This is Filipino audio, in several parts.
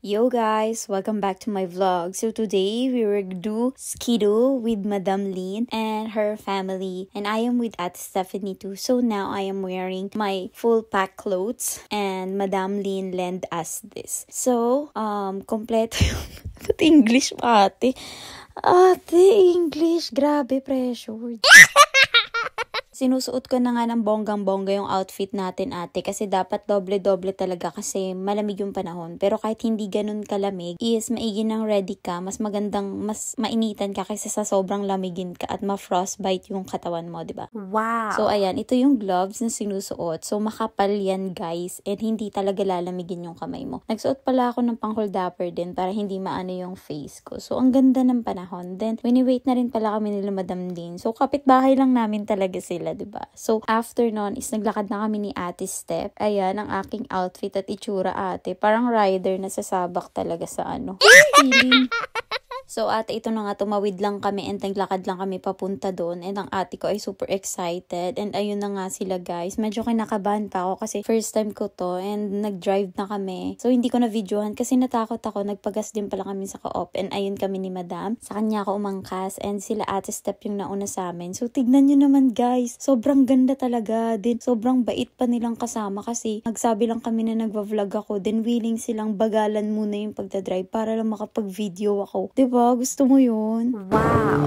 Yo guys, welcome back to my vlog. So today we will do Skido with Madame Lin and her family and I am with Aunt Stephanie too. So now I am wearing my full pack clothes and Madame Lin lent us this. So, um, complete. yung English ate. Ate, English. Grabe pressure. Sinusuot ko na nga ng bonggang-bongga yung outfit natin ate kasi dapat doble-doble talaga kasi malamig yung panahon. Pero kahit hindi ganun kalamig is maigi ng ready ka, mas magandang, mas mainitan ka kaysa sa sobrang lamigin ka at ma-frostbite yung katawan mo, di ba? Wow! So ayan, ito yung gloves na sinusuot. So makapal yan guys and hindi talaga lalamigin yung kamay mo. Nagsuot pala ako ng pang dapper din para hindi maano yung face ko. So ang ganda ng panahon. Then, wini-wait na rin pala kami nila Madam Dean. So kapit-bahay lang namin talaga sila nila, ba diba? So, after nun is naglakad na kami ni Ate Step. Ayan, ang aking outfit at itsura ate. Parang rider na sasabak talaga sa ano. Feeling. So ate, ito na nga, tumawid lang kami and naglakad lang kami papunta doon. And ang ate ko ay super excited. And ayun na nga sila guys. Medyo kinakabahan pa ako kasi first time ko to and nag-drive na kami. So hindi ko na videohan kasi natakot ako. Nagpagas din pala kami sa co-op. And ayun kami ni madam. Sa kanya ako umangkas and sila ate step yung nauna sa amin. So tignan nyo naman guys. Sobrang ganda talaga. Din sobrang bait pa nilang kasama kasi nagsabi lang kami na nagva-vlog ako. Then willing silang bagalan muna yung pagdadrive para lang makapag-video ako. Diba? ba? Gusto mo yun? Wow!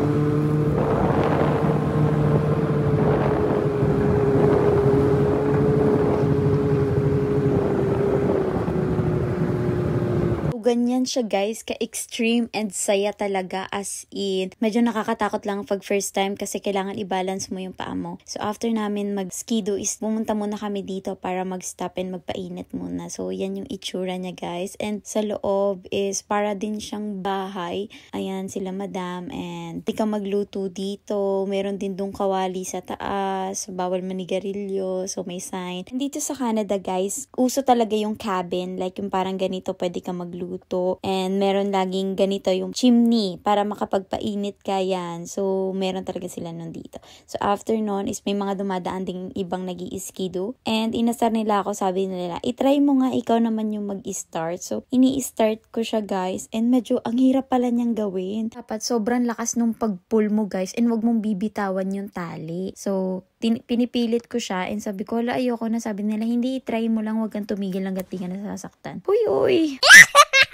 ganyan siya guys, ka-extreme and saya talaga as in. Medyo nakakatakot lang pag first time kasi kailangan i-balance mo yung paa mo. So after namin mag-skido is pumunta muna kami dito para mag-stop and magpainit muna. So yan yung itsura niya guys. And sa loob is para din siyang bahay. Ayan sila madam and di ka magluto dito. Meron din dong kawali sa taas. Bawal manigarilyo. So may sign. And dito sa Canada guys, uso talaga yung cabin. Like yung parang ganito pwede ka magluto luto. And meron laging ganito yung chimney para makapagpainit ka yan. So, meron talaga sila nun dito. So, after nun is may mga dumadaan ding ibang nag iskido And inasar nila ako, sabi nila, itry mo nga ikaw naman yung mag-start. So, ini-start ko siya guys. And medyo ang hirap pala niyang gawin. Dapat sobrang lakas nung pag-pull mo guys. And wag mong bibitawan yung tali. So, pinipilit ko siya and sabi ko, ala ayoko na. Sabi nila, hindi, try mo lang, wag kang tumigil ng gatingan na sasaktan. Uy, uy!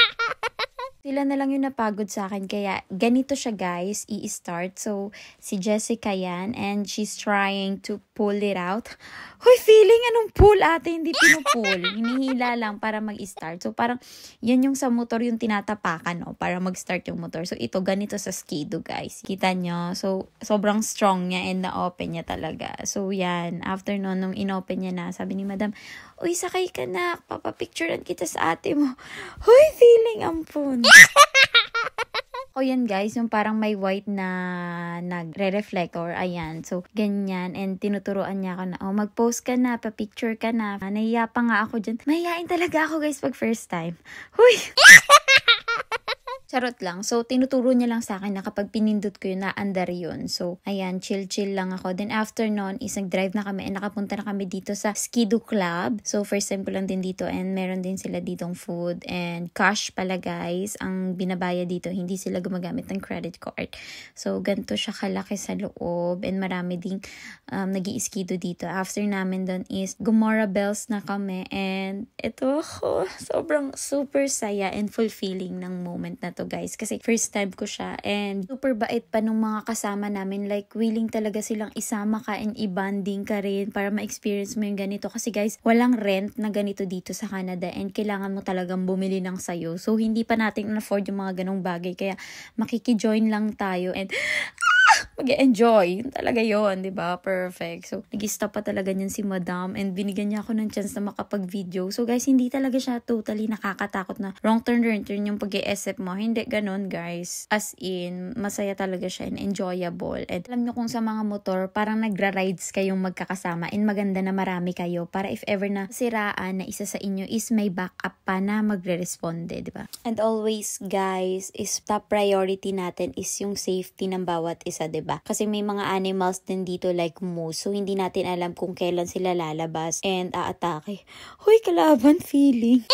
na lang yung napagod sa akin. Kaya ganito siya guys, i-start. So, si Jessica yan and she's trying to pull it out. Hoy, feeling anong pull ate? Hindi pinupull. Hinihila lang para mag-start. So, parang yan yung sa motor yung tinatapakan, no? Para mag-start yung motor. So, ito ganito sa skido guys. Kita nyo? So, sobrang strong niya and na-open niya talaga. So, yan. After nun, nung in-open niya na, sabi ni madam, Uy, sakay ka na. Papapicturean kita sa ate mo. Hoy, feeling ang pun. o yan guys, yung parang may white na nagre reflect or ayan. So, ganyan. And tinuturoan niya ako na, oh, mag-post ka na, pa-picture ka na. Nahiya pa nga ako dyan. Mahihain talaga ako guys pag first time. Huy! Charot lang. So, tinuturo niya lang sa akin na kapag pinindot ko yun, naandar yun. So, ayan, chill-chill lang ako. Then, after nun, isang drive na kami and nakapunta na kami dito sa Skidoo Club. So, first time ko lang din dito and meron din sila ditong food and cash pala guys. Ang binabaya dito, hindi sila gumagamit ng credit card. So, ganito siya kalaki sa loob and marami ding um, nag iskido dito. After namin dun is Gomora Bells na kami and ito ako, oh, sobrang super saya and fulfilling ng moment na to to guys kasi first time ko siya and super bait pa nung mga kasama namin like willing talaga silang isama ka and i-bonding ka rin para ma-experience mo yung ganito kasi guys walang rent na ganito dito sa Canada and kailangan mo talagang bumili ng sayo so hindi pa natin afford yung mga ganong bagay kaya makikijoin lang tayo and mag-enjoy. Talaga yon di ba? Perfect. So, nag-stop pa talaga niyan si madam and binigyan niya ako ng chance na makapag-video. So, guys, hindi talaga siya totally nakakatakot na wrong turn, wrong turn yung pag i sf mo. Hindi ganon, guys. As in, masaya talaga siya and enjoyable. And alam niyo kung sa mga motor, parang nagra-rides kayong magkakasama and maganda na marami kayo para if ever na siraan na isa sa inyo is may backup pa na magre-responde, di ba? And always, guys, is top priority natin is yung safety ng bawat isa, di ba? Diba? Kasi may mga animals din dito like moose. So, hindi natin alam kung kailan sila lalabas and aatake. Hoy, kalaban feeling.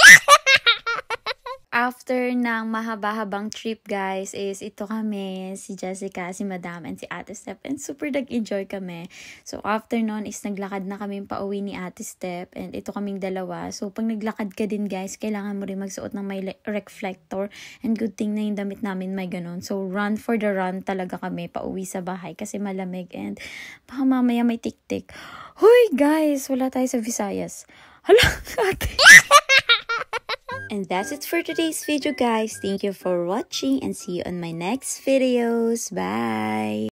after ng mahaba-habang trip, guys, is ito kami, si Jessica, si Madam, and si Ate Step. And super nag-enjoy kami. So, after nun is naglakad na kami pauwi ni Ate Step. And ito kaming dalawa. So, pag naglakad ka din, guys, kailangan mo rin magsuot ng may reflector. And good thing na yung damit namin may ganun. So, run for the run talaga kami pauwi sa bahay kasi malamig. And baka mamaya may tik-tik. Hoy, guys! Wala tayo sa Visayas. Hala, ate! And that's it for today's video guys. Thank you for watching and see you on my next videos. Bye!